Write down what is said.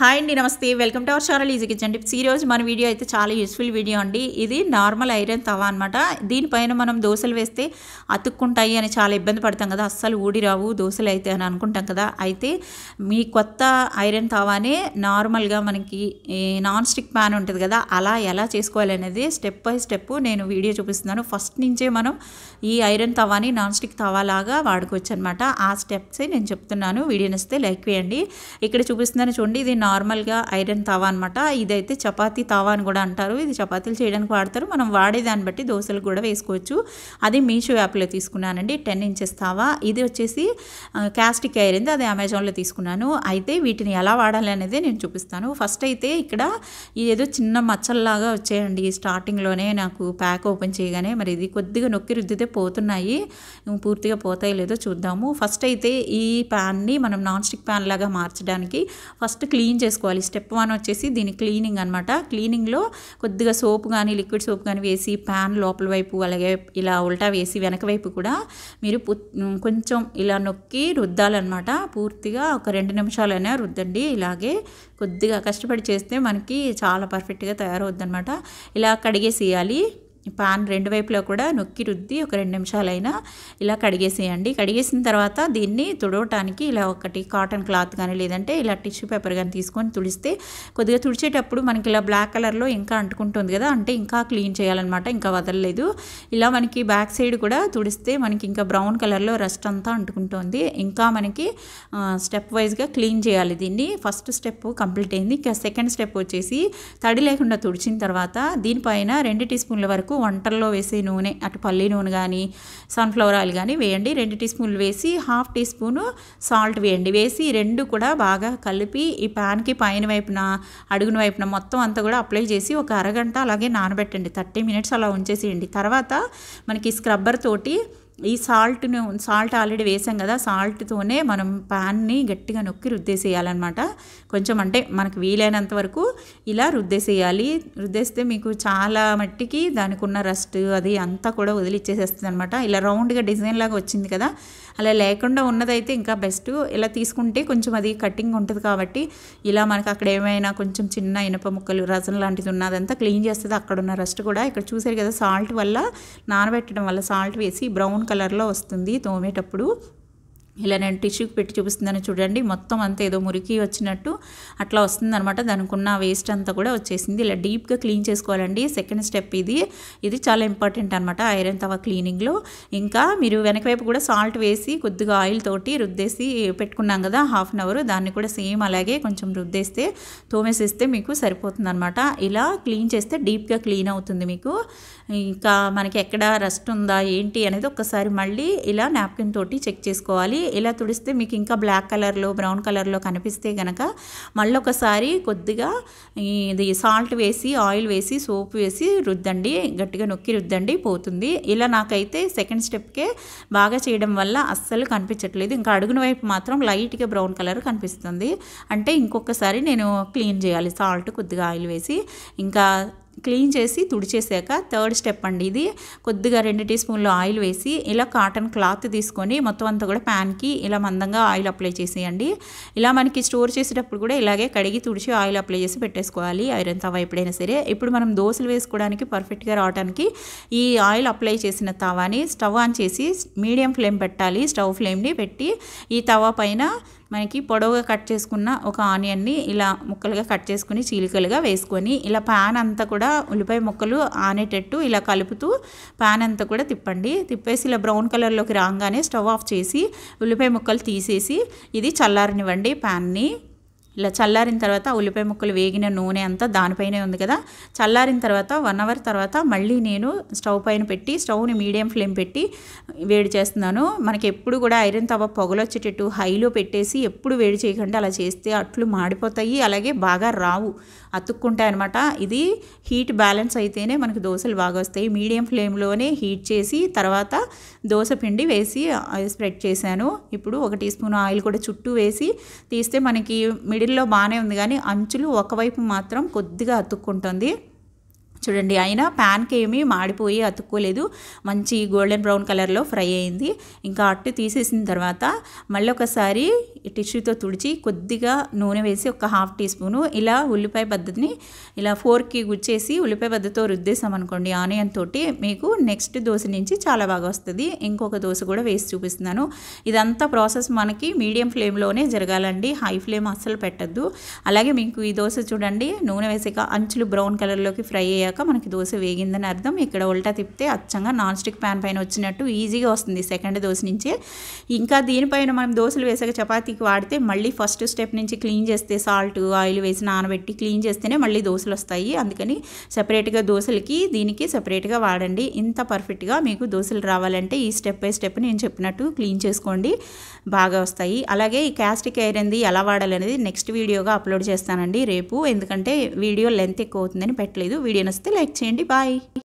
hi అండి నమస్తే welcome to our channel easy kitchen tips ఈరోజు మన వీడియో అయితే చాలా యూస్ఫుల్ వీడియో అండి ఇది నార్మల్ ఐరన్ తవా అనమాట దీనిపైన మనం దోశలు వేస్తే అతుక్కుంటాయి అని చాలా ఇబ్బంది పడతాం కదా అస్సలు ఊడి రావు దోశలు అయితే అని అనుకుంటాం కదా అయితే మీ కొత్త ఐరన్ తవానే నార్మల్గా మనకి నాన్ స్టిక్ ప్యాన్ ఉంటుంది కదా అలా ఎలా చేసుకోవాలి అనేది స్టెప్ బై స్టెప్ నేను వీడియో చూపిస్తున్నాను ఫస్ట్ నుంచే మనం ఈ ఐరన్ తవాని నాన్ స్టిక్ తవాలాగా వాడుకోవచ్చు అనమాట ఆ స్టెప్సే నేను చెప్తున్నాను వీడియో వస్తే లైక్ వేయండి ఇక్కడ చూపిస్తున్నాను చూడండి ఇది నార్మల్గా ఐరన్ తావా అనమాట ఇదైతే చపాతీ తావా అని కూడా అంటారు ఇది చపాతీలు చేయడానికి వాడతారు మనం వాడే దాన్ని బట్టి దోశలు కూడా వేసుకోవచ్చు అది మీషో యాప్లో తీసుకున్నానండి టెన్ ఇంచెస్ తావా ఇది వచ్చేసి క్యాస్టిక్ ఐరన్ అది అమెజాన్లో తీసుకున్నాను అయితే వీటిని ఎలా వాడాలి అనేది నేను చూపిస్తాను ఫస్ట్ అయితే ఇక్కడ ఏదో చిన్న మచ్చల్లాగా వచ్చాయండి స్టార్టింగ్లోనే నాకు ప్యాక్ ఓపెన్ చేయగానే మరి ఇది కొద్దిగా నొక్కి రుద్దితే పోతున్నాయి పూర్తిగా పోతాయి లేదో చూద్దాము ఫస్ట్ అయితే ఈ ప్యాన్ని మనం నాన్ స్టిక్ ప్యాన్ లాగా మార్చడానికి ఫస్ట్ క్లీన్ క్లీన్ చేసుకోవాలి స్టెప్ వన్ వచ్చేసి దీని క్లీనింగ్ అనమాట క్లీనింగ్లో కొద్దిగా సోప్ కానీ లిక్విడ్ సోప్ కానీ వేసి ప్యాన్ లోపల వైపు అలాగే ఇలా ఉల్టా వేసి వెనక వైపు కూడా మీరు కొంచెం ఇలా నొక్కి రుద్దాలన్నమాట పూర్తిగా ఒక రెండు నిమిషాలైనా రుద్దండి ఇలాగే కొద్దిగా కష్టపడి చేస్తే మనకి చాలా పర్ఫెక్ట్గా తయారవుద్ది అనమాట ఇలా వేయాలి పాన్ రెండు వైపులా కూడా నొక్కి రుద్ది ఒక రెండు నిమిషాలైనా ఇలా కడిగేసేయండి కడిగేసిన తర్వాత దీన్ని తుడవటానికి ఇలా ఒకటి కాటన్ క్లాత్ కానీ లేదంటే ఇలా టిష్యూ పేపర్ కానీ తీసుకొని తుడిస్తే కొద్దిగా తుడిచేటప్పుడు మనకి ఇలా బ్లాక్ కలర్లో ఇంకా అంటుకుంటుంది కదా అంటే ఇంకా క్లీన్ చేయాలన్నమాట ఇంకా వదలలేదు ఇలా మనకి బ్యాక్ సైడ్ కూడా తుడిస్తే మనకి ఇంకా బ్రౌన్ కలర్లో రస్ట్ అంతా అంటుకుంటుంది ఇంకా మనకి స్టెప్ వైజ్గా క్లీన్ చేయాలి దీన్ని ఫస్ట్ స్టెప్ కంప్లీట్ అయింది ఇంకా సెకండ్ స్టెప్ వచ్చేసి తడి లేకుండా తుడిచిన తర్వాత దీనిపైన రెండు టీ స్పూన్ల వరకు వరకు వంటల్లో వేసే నూనె అటు పల్లి నూనె కానీ సన్ఫ్లవర్ ఆయిల్ కానీ వేయండి రెండు టీ స్పూన్లు వేసి హాఫ్ టీ స్పూను సాల్ట్ వేయండి వేసి రెండు కూడా బాగా కలిపి ఈ ప్యాన్కి పైన వైపున అడుగున వైపున మొత్తం అంతా కూడా అప్లై చేసి ఒక అరగంట అలాగే నానబెట్టండి థర్టీ మినిట్స్ అలా ఉంచేసేయండి తర్వాత మనకి స్క్రబ్బర్ తోటి ఈ సాల్ట్ను సాల్ట్ ఆల్రెడీ వేసాం కదా సాల్ట్తోనే మనం ప్యాన్ని గట్టిగా నొక్కి రుద్దేసేయాలన్నమాట కొంచెం అంటే మనకు వీలైనంత వరకు ఇలా రుద్దేసేయాలి రుద్దేస్తే మీకు చాలా మట్టికి దానికి ఉన్న రస్ట్ అది అంతా కూడా వదిలిచ్చేసేస్తుంది అనమాట ఇలా రౌండ్గా డిజైన్ లాగా వచ్చింది కదా అలా లేకుండా ఉన్నదైతే ఇంకా బెస్ట్ ఇలా తీసుకుంటే కొంచెం అది కటింగ్ ఉంటుంది కాబట్టి ఇలా మనకు అక్కడ ఏమైనా కొంచెం చిన్న ఇనప ముక్కలు రసం లాంటిది ఉన్నదంతా క్లీన్ చేస్తుంది అక్కడ ఉన్న రస్ట్ కూడా ఇక్కడ చూసారు కదా సాల్ట్ వల్ల నానబెట్టడం వల్ల సాల్ట్ వేసి బ్రౌన్ కలర్లో వస్తుంది తోమేటప్పుడు ఇలా నేను టిష్యూకి పెట్టి చూపిస్తుందని చూడండి మొత్తం అంతా ఏదో మురికి వచ్చినట్టు అట్లా వస్తుంది అనమాట దానికి ఉన్న వేస్ట్ అంతా కూడా వచ్చేసింది ఇలా డీప్గా క్లీన్ చేసుకోవాలండి సెకండ్ స్టెప్ ఇది ఇది చాలా ఇంపార్టెంట్ అనమాట ఐరన్ తవ క్లీనింగ్లో ఇంకా మీరు వెనక వైపు కూడా సాల్ట్ వేసి కొద్దిగా ఆయిల్ తోటి రుద్దేసి పెట్టుకున్నాం కదా హాఫ్ అన్ అవర్ దాన్ని కూడా సేమ్ అలాగే కొంచెం రుద్దేస్తే తోమేసేస్తే మీకు సరిపోతుంది అనమాట ఇలా క్లీన్ చేస్తే డీప్గా క్లీన్ అవుతుంది మీకు ఇంకా మనకి ఎక్కడ రస్ట్ ఉందా ఏంటి అనేది ఒకసారి మళ్ళీ ఇలా నాప్కిన్ తోటి చెక్ చేసుకోవాలి ఇలా తుడిస్తే మీకు ఇంకా బ్లాక్ కలర్లో బ్రౌన్ కలర్లో కనిపిస్తే గనక ఒకసారి కొద్దిగా ఇది సాల్ట్ వేసి ఆయిల్ వేసి సోప్ వేసి రుద్దండి గట్టిగా నొక్కి రుద్దండి పోతుంది ఇలా నాకైతే సెకండ్ స్టెప్కే బాగా చేయడం వల్ల అస్సలు కనిపించట్లేదు ఇంకా అడుగున వైపు మాత్రం లైట్గా బ్రౌన్ కలర్ కనిపిస్తుంది అంటే ఇంకొకసారి నేను క్లీన్ చేయాలి సాల్ట్ కొద్దిగా ఆయిల్ వేసి ఇంకా క్లీన్ చేసి తుడిచేసాక థర్డ్ స్టెప్ అండి ఇది కొద్దిగా రెండు టీ స్పూన్లు ఆయిల్ వేసి ఇలా కాటన్ క్లాత్ తీసుకొని మొత్తం అంతా కూడా ప్యాన్కి ఇలా మందంగా ఆయిల్ అప్లై చేసేయండి ఇలా మనకి స్టోర్ చేసేటప్పుడు కూడా ఇలాగే కడిగి తుడిచి ఆయిల్ అప్లై చేసి పెట్టేసుకోవాలి ఐరన్ తవా ఎప్పుడైనా సరే ఇప్పుడు మనం దోశలు వేసుకోవడానికి పర్ఫెక్ట్గా రావడానికి ఈ ఆయిల్ అప్లై చేసిన తవాని స్టవ్ ఆన్ చేసి మీడియం ఫ్లేమ్ పెట్టాలి స్టవ్ ఫ్లేమ్ని పెట్టి ఈ తవా పైన మనకి పొడవుగా కట్ చేసుకున్న ఒక ఆనియన్ని ఇలా ముక్కలుగా కట్ చేసుకుని చీలికలుగా వేసుకొని ఇలా ప్యాన్ అంతా కూడా ఉల్లిపాయ ముక్కలు ఆనేటట్టు ఇలా కలుపుతూ ప్యాన్ అంతా కూడా తిప్పండి తిప్పేసి ఇలా బ్రౌన్ కలర్లోకి రాగానే స్టవ్ ఆఫ్ చేసి ఉల్లిపాయ ముక్కలు తీసేసి ఇది చల్లారనివ్వండి ప్యాన్ని ఇలా చల్లారిన తర్వాత ఉల్లిపాయ ముక్కలు వేగిన నూనె అంతా దానిపైనే ఉంది కదా చల్లారిన తర్వాత వన్ అవర్ తర్వాత మళ్ళీ నేను స్టవ్ పైన పెట్టి స్టవ్ని మీడియం ఫ్లేమ్ పెట్టి వేడి చేస్తున్నాను మనకి ఎప్పుడు కూడా ఐరన్ తవ పొగలొచ్చేటట్టు హైలో పెట్టేసి ఎప్పుడు వేడి చేయకుండా అలా చేస్తే అట్లు మాడిపోతాయి అలాగే బాగా రావు అతుక్కుంటాయి అనమాట ఇది హీట్ బ్యాలెన్స్ అయితేనే మనకు దోశలు బాగా వస్తాయి మీడియం ఫ్లేమ్లోనే హీట్ చేసి తర్వాత దోశ పిండి వేసి స్ప్రెడ్ చేశాను ఇప్పుడు ఒక టీ స్పూన్ ఆయిల్ కూడా చుట్టూ వేసి తీస్తే మనకి మిడిల్లో బాగానే ఉంది కానీ అంచులు ఒకవైపు మాత్రం కొద్దిగా అతుక్కుంటుంది చూడండి అయినా ప్యాన్కి ఏమీ మాడిపోయి అతుక్కోలేదు మంచి గోల్డెన్ బ్రౌన్ కలర్లో ఫ్రై అయింది ఇంకా అట్టు తీసేసిన తర్వాత మళ్ళీ ఒకసారి టిష్యూతో తుడిచి కొద్దిగా నూనె వేసి ఒక హాఫ్ టీ స్పూను ఇలా ఉల్లిపాయ పద్ధతిని ఇలా ఫోర్కి గుచ్చేసి ఉల్లిపాయ పద్ధతితో అనుకోండి ఆనియన్ తోటి మీకు నెక్స్ట్ దోశ నుంచి చాలా బాగా వస్తుంది ఇంకొక దోశ కూడా వేసి చూపిస్తున్నాను ఇదంతా ప్రాసెస్ మనకి మీడియం ఫ్లేమ్లోనే జరగాలండి హై ఫ్లేమ్ అస్సలు పెట్టద్దు అలాగే మీకు ఈ దోశ చూడండి నూనె వేసాక అంచులు బ్రౌన్ కలర్లోకి ఫ్రై అయ్యాయి అయ్యాక మనకి దోశ వేగిందని అర్థం ఇక్కడ ఉల్టా తిప్పితే అచ్చంగా నాన్ స్టిక్ ప్యాన్ పైన వచ్చినట్టు ఈజీగా వస్తుంది సెకండ్ దోశ నుంచే ఇంకా దీనిపైన మనం దోశలు వేసాక చపాతీకి వాడితే మళ్ళీ ఫస్ట్ స్టెప్ నుంచి క్లీన్ చేస్తే సాల్ట్ ఆయిల్ వేసి నానబెట్టి క్లీన్ చేస్తేనే మళ్ళీ దోశలు వస్తాయి అందుకని సపరేట్గా దోశలకి దీనికి సపరేట్గా వాడండి ఇంత పర్ఫెక్ట్గా మీకు దోశలు రావాలంటే ఈ స్టెప్ బై స్టెప్ నేను చెప్పినట్టు క్లీన్ చేసుకోండి బాగా వస్తాయి అలాగే ఈ క్యాస్టిక్ ఐరన్ది ఎలా వాడాలనేది నెక్స్ట్ వీడియోగా అప్లోడ్ చేస్తానండి రేపు ఎందుకంటే వీడియో లెంత్ ఎక్కువ అవుతుందని పెట్టలేదు వీడియో చేస్తే లైక్ చేయండి బాయ్